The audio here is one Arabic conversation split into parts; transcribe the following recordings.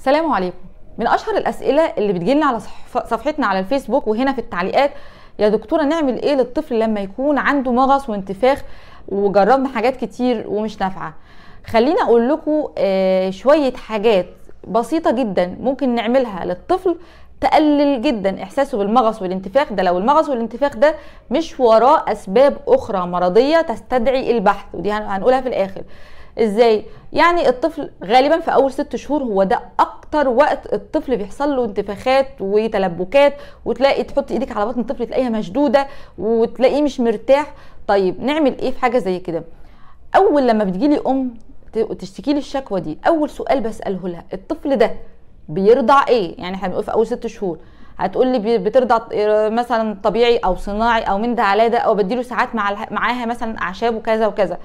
السلام عليكم من اشهر الاسئله اللي بتجيلنا على صفحتنا على الفيسبوك وهنا في التعليقات يا دكتوره نعمل ايه للطفل لما يكون عنده مغص وانتفاخ وجربنا حاجات كتير ومش نافعه خليني اقول لكم آه، شويه حاجات بسيطه جدا ممكن نعملها للطفل تقلل جدا احساسه بالمغص والانتفاخ ده لو المغص والانتفاخ ده مش وراه اسباب اخرى مرضيه تستدعي البحث ودي هنقولها في الاخر ازاي يعني الطفل غالبا في اول ست شهور هو ده اكتر وقت الطفل بيحصل له انتفاخات وتلبكات وتلاقي تحط ايدك على بطن الطفل تلاقيها مشدوده وتلاقيه مش مرتاح طيب نعمل ايه في حاجه زي كده اول لما بتجيلي ام تشتكي لي الشكوى دي اول سؤال بساله لها الطفل ده بيرضع ايه يعني احنا بنقول في اول ست شهور هتقول لي بترضع مثلا طبيعي او صناعي او من ده على ده او بديله ساعات مع معاها مثلا اعشاب وكذا وكذا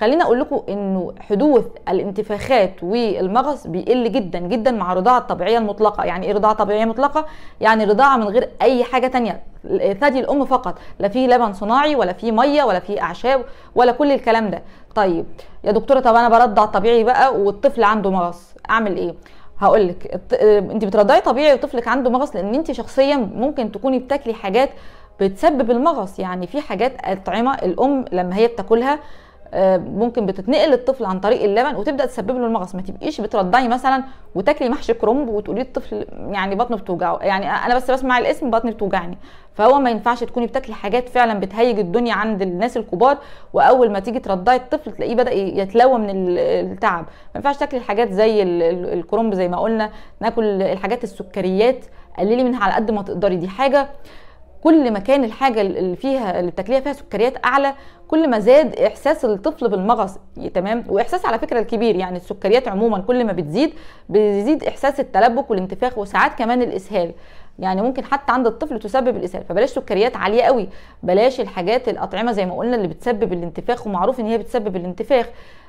خليني اقول لكم انه حدوث الانتفاخات والمغص بيقل جدا جدا مع الرضاعه الطبيعيه المطلقه يعني ايه رضاعه طبيعيه مطلقه يعني رضاعه من غير اي حاجه تانية ثدي الام فقط لا فيه لبن صناعي ولا فيه ميه ولا فيه اعشاب ولا كل الكلام ده طيب يا دكتوره طب انا برضع طبيعي بقى والطفل عنده مغص اعمل ايه هقول لك انت بترضعي طبيعي وطفلك عنده مغص لان انت شخصيا ممكن تكوني بتاكلي حاجات بتسبب المغص يعني في حاجات اطعمه الام لما هي بتاكلها آه، ممكن بتتنقل للطفل عن طريق اللبن وتبدا تسبب له المغص ما تبقيش بترضعي مثلا وتاكلي محشي كرنب وتقولي الطفل يعني بطنه بتوجعه يعني انا بس بسمع الاسم بطني بتوجعني فهو ما ينفعش تكوني بتاكلي حاجات فعلا بتهيج الدنيا عند الناس الكبار واول ما تيجي ترضعي الطفل تلاقيه بدا يتلوى من التعب ما ينفعش تاكلي الحاجات زي الكرنب زي ما قلنا ناكل الحاجات السكريات قللي منها على قد ما تقدري دي حاجه كل ما كان الحاجه اللي فيها اللي بتاكليها فيها سكريات اعلى كل ما زاد احساس الطفل بالمغص تمام واحساس على فكره الكبير يعني السكريات عموما كل ما بتزيد بيزيد احساس التلبك والانتفاخ وساعات كمان الاسهال يعني ممكن حتى عند الطفل تسبب الاسهال فبلاش سكريات عاليه قوي بلاش الحاجات الاطعمه زي ما قلنا اللي بتسبب الانتفاخ ومعروف ان هي بتسبب الانتفاخ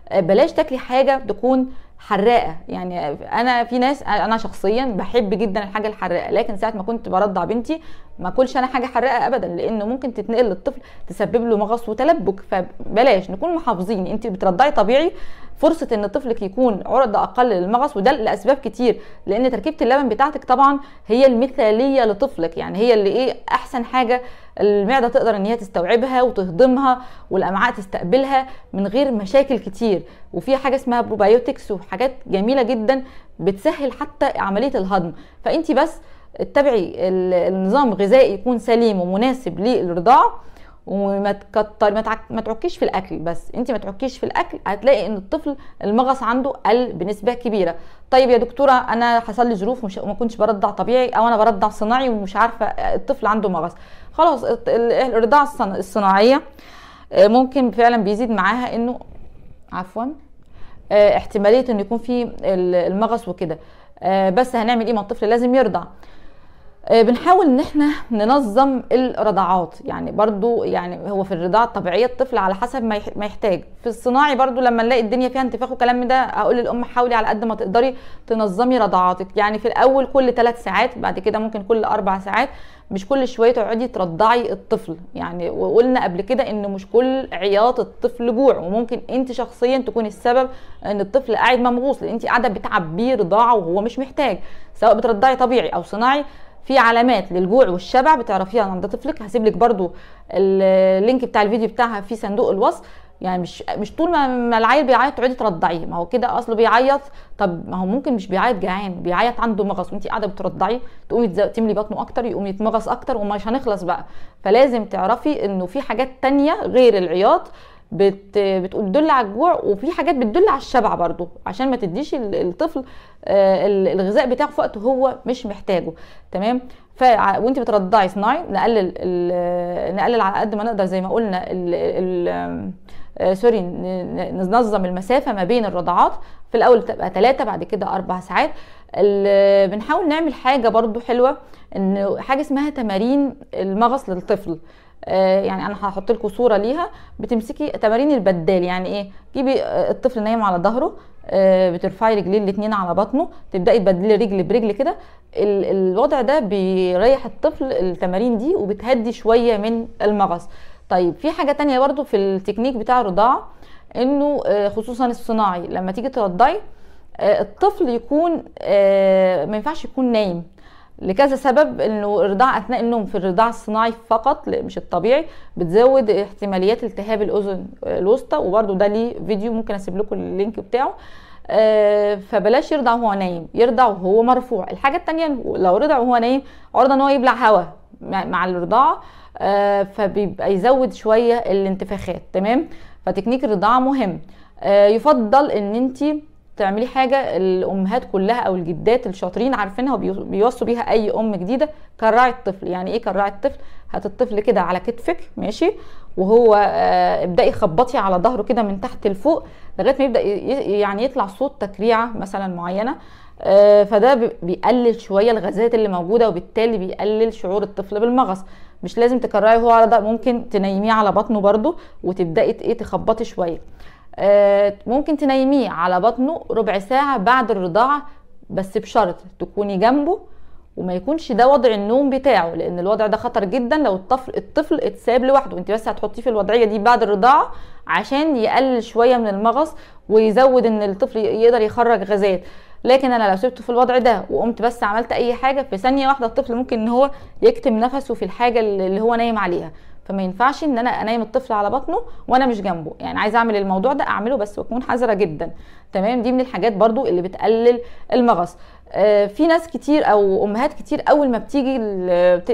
آه، بلاش تاكلي حاجه تكون حراقه يعني انا في ناس انا شخصيا بحب جدا الحاجه الحراقه لكن ساعه ما كنت برضع بنتي ما اكلش انا حاجه حراقه ابدا لانه ممكن تتنقل للطفل تسبب له مغص وتلبك فبلاش نكون محافظين انت بترضعي طبيعي فرصه ان طفلك يكون عرض اقل للمغص وده لاسباب كتير لان تركيبه اللبن بتاعتك طبعا هي المثاليه لطفلك يعني هي اللي ايه احسن حاجه المعده تقدر ان هي تستوعبها وتهضمها والامعاء تستقبلها من غير مشاكل كتير وفي حاجه اسمها بروبايوتكس وحاجات جميله جدا بتسهل حتى عمليه الهضم فانت بس اتبعي النظام الغذائي يكون سليم ومناسب للرضاعه وما تكتر ما, تعكيش في الاكل بس انت ما تعكيش في الاكل هتلاقي ان الطفل المغص عنده قل بنسبه كبيره طيب يا دكتوره انا حصل لي ظروف ومش... وما كنتش برضع طبيعي او انا برضع صناعي ومش عارفه الطفل عنده مغص خلاص الرضاعه الصناعيه آه، ممكن فعلا بيزيد معاها انه عفوا آه، احتماليه انه يكون في المغص وكده آه، بس هنعمل ايه ما الطفل لازم يرضع آه، بنحاول ان احنا ننظم الرضاعات يعني برضو يعني هو في الرضاعه الطبيعيه الطفل على حسب ما يحتاج في الصناعي برضو لما نلاقي الدنيا فيها انتفاخ وكلام ده اقول للام حاولي على قد ما تقدري تنظمي رضاعاتك يعني في الاول كل ثلاث ساعات بعد كده ممكن كل اربع ساعات مش كل شويه تقعدي ترضعي الطفل يعني وقلنا قبل كده ان مش كل عياط الطفل جوع وممكن انت شخصيا تكوني السبب ان الطفل قاعد ممغوص لان انت قاعده بتعبيه رضاعه وهو مش محتاج سواء بترضعي طبيعي او صناعي في علامات للجوع والشبع بتعرفيها عند طفلك هسيب لك برده اللينك بتاع الفيديو بتاعها في صندوق الوصف يعني مش مش طول ما العيل بيعيط تقعدي ترضعيه ما هو كده اصله بيعيط طب ما هو ممكن مش بيعيط جعان بيعيط عنده مغص وانت قاعده بترضعيه تقومي تملي بطنه اكتر يقوم يتمغص اكتر ومش هنخلص بقى فلازم تعرفي انه في حاجات تانية غير العياط بت بتقول تدل على الجوع وفي حاجات بتدل على الشبع برضو عشان ما تديش الطفل آه، الغذاء بتاعه في وقت هو مش محتاجه تمام ف وانت بترضعي صناعي نقلل نقلل على قد ما نقدر زي ما قلنا آه، سوري ننظم المسافه ما بين الرضعات في الاول تبقى ثلاثه بعد كده اربع ساعات بنحاول نعمل حاجه برضو حلوه ان حاجه اسمها تمارين المغص للطفل آه، يعني انا هحط لكم صوره ليها بتمسكي تمارين البدال يعني ايه جيبي آه، الطفل نايم على ظهره آه، بترفعي رجليه الاثنين على بطنه تبداي تبدلي رجل برجل كده الوضع ده بيريح الطفل التمارين دي وبتهدي شويه من المغص طيب في حاجه تانية برضو في التكنيك بتاع الرضاعه انه خصوصا الصناعي لما تيجي ترضعي الطفل يكون ما ينفعش يكون نايم لكذا سبب انه الرضاعه اثناء النوم في الرضاعه الصناعي فقط مش الطبيعي بتزود احتماليات التهاب الاذن الوسطى وبرده ده ليه فيديو ممكن اسيب لكم اللينك بتاعه آه، فبلاش يرضع وهو نايم يرضع وهو مرفوع الحاجه الثانيه لو رضع وهو نايم عرضه ان هو يبلع هواء مع الرضاعه آه، فبيبقى يزود شويه الانتفاخات تمام فتكنيك الرضاعه مهم آه، يفضل ان انتي تعملي حاجه الامهات كلها او الجدات الشاطرين عارفينها وبيوصوا بيها اي ام جديده كرعي الطفل يعني ايه كرعي الطفل هات الطفل كده على كتفك ماشي وهو آه، ابدأي خبطي على ظهره كده من تحت لفوق لغايه ما يبدا يعني يطلع صوت تكريعه مثلا معينه آه، فده بيقلل شويه الغازات اللي موجوده وبالتالي بيقلل شعور الطفل بالمغص مش لازم تكرعي هو على ده ممكن تنيميه على بطنه برده وتبداي ايه تخبطي شويه آه، ممكن تنيميه على بطنه ربع ساعة بعد الرضاعة بس بشرط تكوني جنبه وما يكونش ده وضع النوم بتاعه لان الوضع ده خطر جدا لو الطفل الطفل اتساب لوحده وانت بس هتحطيه في الوضعيه دي بعد الرضاعه عشان يقلل شويه من المغص ويزود ان الطفل يقدر يخرج غازات لكن انا لو سبته في الوضع ده وقمت بس عملت اي حاجه في ثانيه واحده الطفل ممكن ان هو يكتم نفسه في الحاجه اللي هو نايم عليها فما ينفعش ان انا انام الطفل على بطنه وانا مش جنبه يعني عايزه اعمل الموضوع ده اعمله بس واكون حذره جدا تمام دي من الحاجات برضو اللي بتقلل المغص آه، في ناس كتير او امهات كتير اول ما بتيجي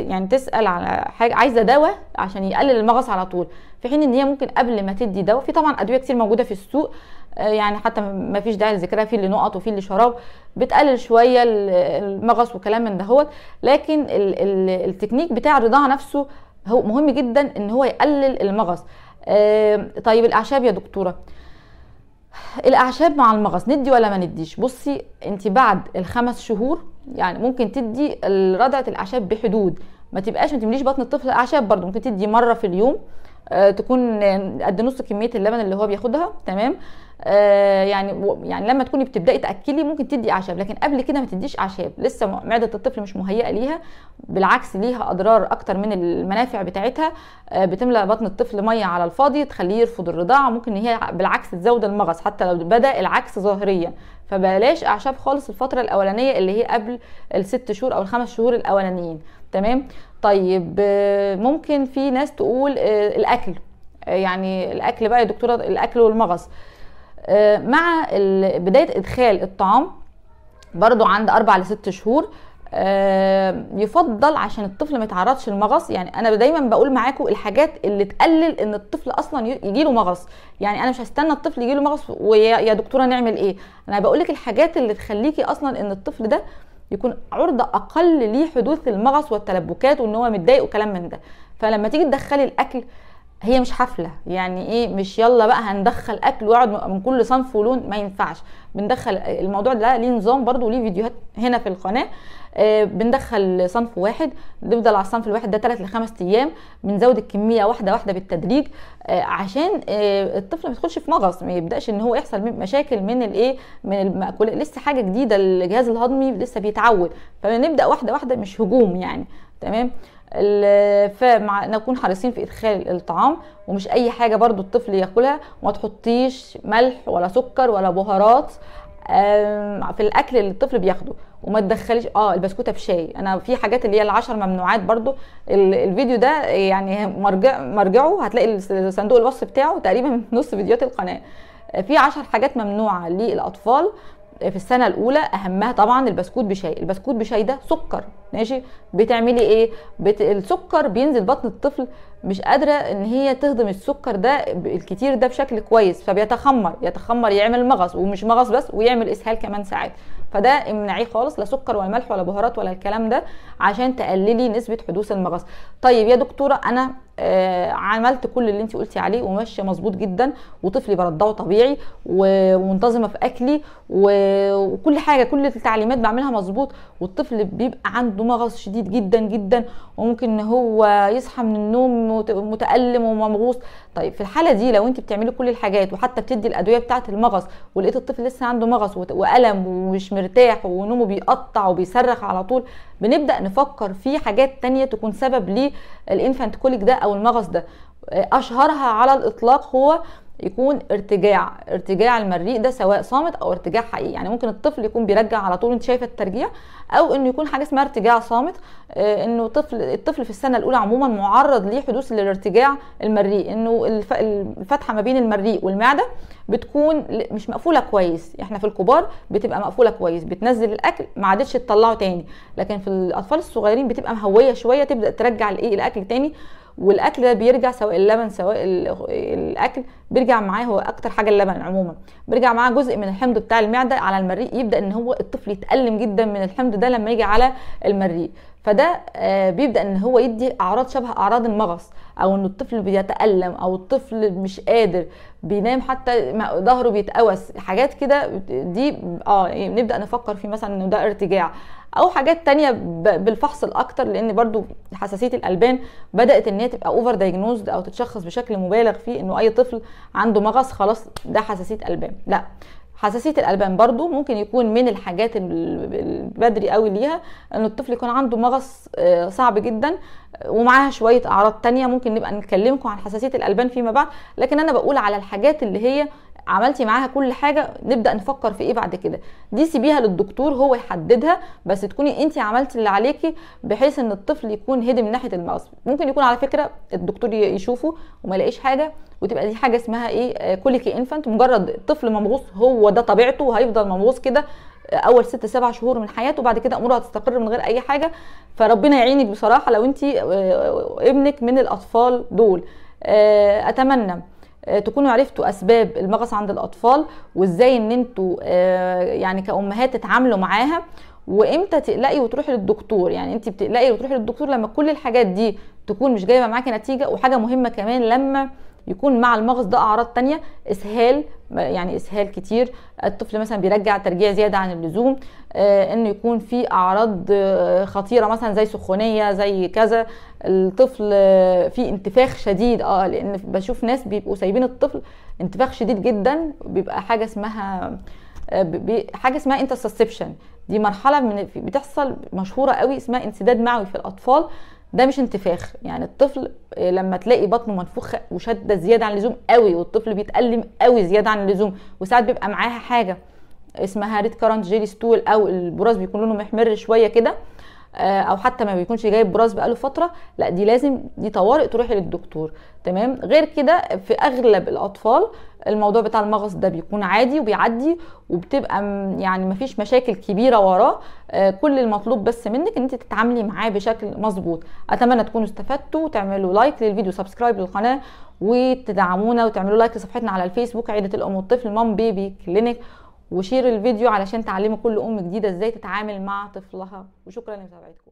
يعني تسال على حاجه عايزه دواء عشان يقلل المغص على طول في حين ان هي ممكن قبل ما تدي دواء في طبعا ادويه كتير موجوده في السوق آه، يعني حتى ما فيش داعي لذكرها في اللي نقط وفي اللي شراب بتقلل شويه المغص وكلام من دهوت لكن التكنيك بتاع الرضاعه نفسه هو مهم جدا ان هو يقلل المغص آه طيب الاعشاب يا دكتوره الاعشاب مع المغص ندي ولا ما نديش بصي انت بعد الخمس شهور يعني ممكن تدي رضعه الاعشاب بحدود ما تبقاش ما تمليش بطن الطفل اعشاب برضو ممكن تدي مره في اليوم آه، تكون قد نص كميه اللبن اللي هو بياخدها تمام آه، يعني يعني لما تكوني بتبداي تاكلي ممكن تدي اعشاب لكن قبل كده ما تديش اعشاب لسه معده الطفل مش مهيئه ليها بالعكس ليها اضرار اكتر من المنافع بتاعتها آه، بتملى بطن الطفل ميه على الفاضي تخليه يرفض الرضاعه ممكن هي بالعكس تزود المغص حتى لو بدا العكس ظاهريا فبلاش اعشاب خالص الفتره الاولانيه اللي هي قبل الست شهور او الخمس شهور الاولانيين تمام طيب آه، ممكن في ناس تقول آه، الاكل آه، يعني الاكل بقى يا دكتوره الاكل والمغص مع بدايه ادخال الطعام برضو عند اربع لست شهور يفضل عشان الطفل ما يتعرضش للمغص يعني انا دايما بقول معاكم الحاجات اللي تقلل ان الطفل اصلا يجي له مغص يعني انا مش هستنى الطفل يجي له مغص ويا دكتوره نعمل ايه انا بقول لك الحاجات اللي تخليكي اصلا ان الطفل ده يكون عرضه اقل لحدوث المغص والتلبكات وان هو متضايق وكلام من ده فلما تيجي تدخلي الاكل هي مش حفله يعني ايه مش يلا بقى هندخل اكل واقعد من كل صنف ولون ما ينفعش بندخل الموضوع ده ليه نظام برضو وليه فيديوهات هنا في القناه آه، بندخل صنف واحد نفضل على الصنف الواحد ده 3 ل 5 ايام بنزود الكميه واحده واحده بالتدريج آه، عشان آه، الطفل ما يدخلش في مغص ما يبداش ان هو يحصل مشاكل من الايه من المأكولات لسه حاجه جديده الجهاز الهضمي لسه بيتعود فبنبدا واحده واحده مش هجوم يعني تمام فمع نكون حريصين في ادخال الطعام ومش اي حاجه برضو الطفل ياكلها وما تحطيش ملح ولا سكر ولا بهارات في الاكل اللي الطفل بياخده وما تدخليش اه البسكوته بشاي انا في حاجات اللي هي العشر ممنوعات برضو الفيديو ده يعني مرجع مرجعه هتلاقي صندوق الوصف بتاعه تقريبا نص فيديوهات القناه في عشر حاجات ممنوعه للاطفال في السنه الاولى اهمها طبعا البسكوت بشاي البسكوت بشاي ده سكر ماشي بتعملي ايه بت... السكر بينزل بطن الطفل مش قادره ان هي تهضم السكر ده الكتير ده بشكل كويس فبيتخمر يتخمر يعمل مغص ومش مغص بس ويعمل اسهال كمان ساعات فده امنعيه خالص لا سكر ولا ملح ولا بهارات ولا الكلام ده عشان تقللي نسبه حدوث المغص طيب يا دكتوره انا آه عملت كل اللي انت قلتي عليه وماشيه مظبوط جدا وطفلي برضعه طبيعي ومنتظمه في اكلي وكل حاجه كل التعليمات بعملها مظبوط والطفل بيبقى عنده مغص شديد جدا جدا وممكن ان هو يصحى من النوم متالم ومغوص طيب في الحاله دي لو انت بتعملي كل الحاجات وحتى بتدي الادويه بتاعه المغص ولقيت الطفل لسه عنده مغص والم ومش مرتاح ونومه بيقطع وبيصرخ على طول بنبدا نفكر في حاجات تانية تكون سبب للانفانت كوليك ده او المغص ده اشهرها على الاطلاق هو يكون ارتجاع ارتجاع المريء ده سواء صامت او ارتجاع حقيقي يعني ممكن الطفل يكون بيرجع على طول انت شايفه الترجيع او انه يكون حاجه اسمها ارتجاع صامت آه، انه طفل الطفل في السنه الاولى عموما معرض لحدوث الارتجاع المريء انه الفتحه ما بين المريء والمعده بتكون مش مقفوله كويس احنا في الكبار بتبقى مقفوله كويس بتنزل الاكل ما عادتش تطلعه تاني لكن في الاطفال الصغيرين بتبقى مهويه شويه تبدا ترجع الايه الاكل تاني والاكل ده بيرجع سواء اللبن سواء الاكل بيرجع معاه هو اكتر حاجه اللبن عموما بيرجع معاه جزء من الحمض بتاع المعده على المريء يبدا ان هو الطفل يتالم جدا من الحمض ده لما يجي على المريء فده آه، بيبدا ان هو يدي اعراض شبه اعراض المغص او ان الطفل بيتالم او الطفل مش قادر بينام حتى ظهره بيتقوس حاجات كده دي اه نبدا نفكر في مثلا ان ده ارتجاع او حاجات تانية بالفحص الاكتر لان برضو حساسيه الالبان بدات ان هي تبقى اوفر دايجنوزد او تتشخص بشكل مبالغ فيه انه اي طفل عنده مغص خلاص ده حساسيه البان لا حساسيه الالبان برضو ممكن يكون من الحاجات البدري قوي ليها ان الطفل يكون عنده مغص آه، صعب جدا ومعاها شويه اعراض تانية ممكن نبقى نكلمكم عن حساسيه الالبان فيما بعد لكن انا بقول على الحاجات اللي هي عملتي معاها كل حاجه نبدا نفكر في ايه بعد كده دي سيبيها للدكتور هو يحددها بس تكوني انت عملتي اللي عليكي بحيث ان الطفل يكون هدي من ناحيه المغص ممكن يكون على فكره الدكتور يشوفه وما يلاقيش حاجه وتبقى دي حاجه اسمها ايه كوليكي آه، انفانت مجرد طفل ممغوص هو ده طبيعته وهيفضل ممغوص كده آه، اول ست سبع شهور من حياته وبعد كده اموره هتستقر من غير اي حاجه فربنا يعينك بصراحه لو انت آه، ابنك من الاطفال دول اتمنى آه، تكونوا عرفتوا اسباب المغص عند الاطفال وازاي ان انتوا آه، يعني كامهات تتعاملوا معاها وامتى تقلقي وتروحي للدكتور يعني انت بتقلقي وتروحي للدكتور لما كل الحاجات دي تكون مش جايبه معاكي نتيجه وحاجه مهمه كمان لما يكون مع المغص ده اعراض تانية اسهال يعني اسهال كتير الطفل مثلا بيرجع ترجيع زياده عن اللزوم آه انه يكون في اعراض آه، خطيره مثلا زي سخونيه زي كذا الطفل آه، في انتفاخ شديد اه لان بشوف ناس بيبقوا سايبين الطفل انتفاخ شديد جدا بيبقى حاجه اسمها آه، حاجه اسمها انترسسبشن دي مرحله من بتحصل مشهوره قوي اسمها انسداد معوي في الاطفال ده مش انتفاخ يعني الطفل آه، لما تلاقي بطنه منفوخه وشده زياده عن اللزوم قوي والطفل بيتألم قوي زياده عن اللزوم وساعات بيبقى معاها حاجه اسمها ريد كارنت جيلي ستول او البراز بيكون لونه محمر شويه كده آه، او حتى ما بيكونش جايب براز بقاله فتره لا دي لازم دي طوارئ تروحي للدكتور تمام غير كده في اغلب الاطفال الموضوع بتاع المغص ده بيكون عادي وبيعدي وبتبقى يعني مفيش مشاكل كبيره وراه آه، كل المطلوب بس منك ان انت تتعاملي معاه بشكل مظبوط اتمنى تكونوا استفدتوا وتعملوا لايك للفيديو سبسكرايب للقناه وتدعمونا وتعملوا لايك لصفحتنا على الفيسبوك عيدة الام والطفل مام بيبي كلينك وشير الفيديو علشان تعلموا كل ام جديده ازاي تتعامل مع طفلها وشكرا لمتابعتكم